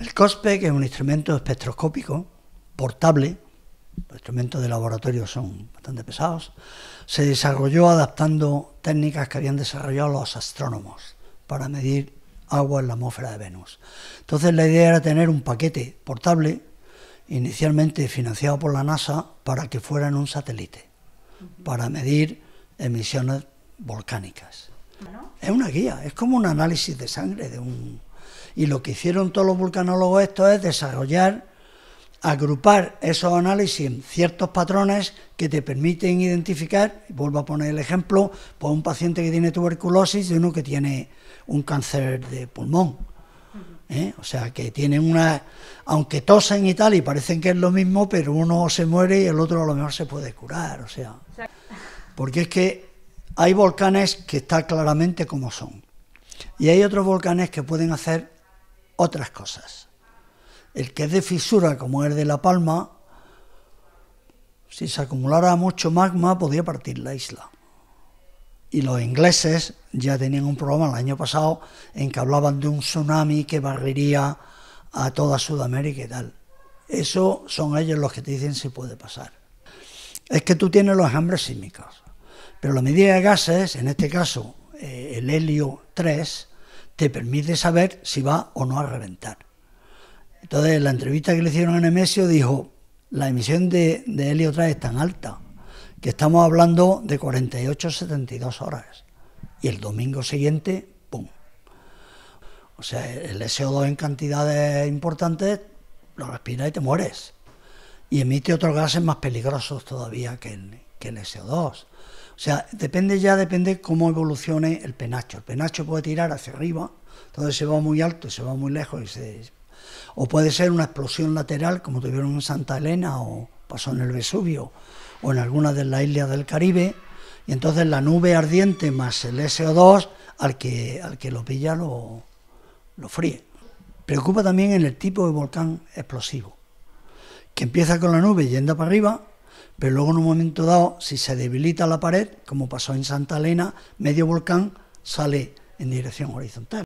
El COSPEC es un instrumento espectroscópico portable, los instrumentos de laboratorio son bastante pesados, se desarrolló adaptando técnicas que habían desarrollado los astrónomos para medir agua en la atmósfera de Venus. Entonces la idea era tener un paquete portable, inicialmente financiado por la NASA, para que fuera en un satélite, para medir emisiones volcánicas. Es una guía, es como un análisis de sangre de un, y lo que hicieron todos los vulcanólogos esto es desarrollar, agrupar esos análisis en ciertos patrones que te permiten identificar, y vuelvo a poner el ejemplo, ...por pues un paciente que tiene tuberculosis ...y uno que tiene un cáncer de pulmón. ¿eh? O sea, que tienen una... Aunque tosen y tal, y parecen que es lo mismo, pero uno se muere y el otro a lo mejor se puede curar. O sea, porque es que hay volcanes que están claramente como son. Y hay otros volcanes que pueden hacer otras cosas. El que es de fisura, como el de La Palma, si se acumulara mucho magma podía partir la isla. Y los ingleses ya tenían un problema el año pasado en que hablaban de un tsunami que barriría a toda Sudamérica y tal. Eso son ellos los que te dicen si puede pasar. Es que tú tienes los hambres sísmicos, pero la medida de gases, en este caso eh, el helio 3, te permite saber si va o no a reventar. Entonces, la entrevista que le hicieron a Nemesio dijo, la emisión de, de helio 3 es tan alta que estamos hablando de 48 72 horas. Y el domingo siguiente, ¡pum! O sea, el SO2 en cantidades importantes lo respiras y te mueres. Y emite otros gases más peligrosos todavía que el, que el SO2. O sea, depende ya, depende cómo evolucione el penacho. El penacho puede tirar hacia arriba, entonces se va muy alto, se va muy lejos. Y O puede ser una explosión lateral, como tuvieron en Santa Elena o pasó en el Vesubio o en alguna de las islas del Caribe. Y entonces la nube ardiente más el SO2 al que, al que lo pilla lo, lo fríe. Preocupa también en el tipo de volcán explosivo, que empieza con la nube yendo para arriba pero luego en un momento dado, si se debilita la pared, como pasó en Santa Elena, medio volcán sale en dirección horizontal.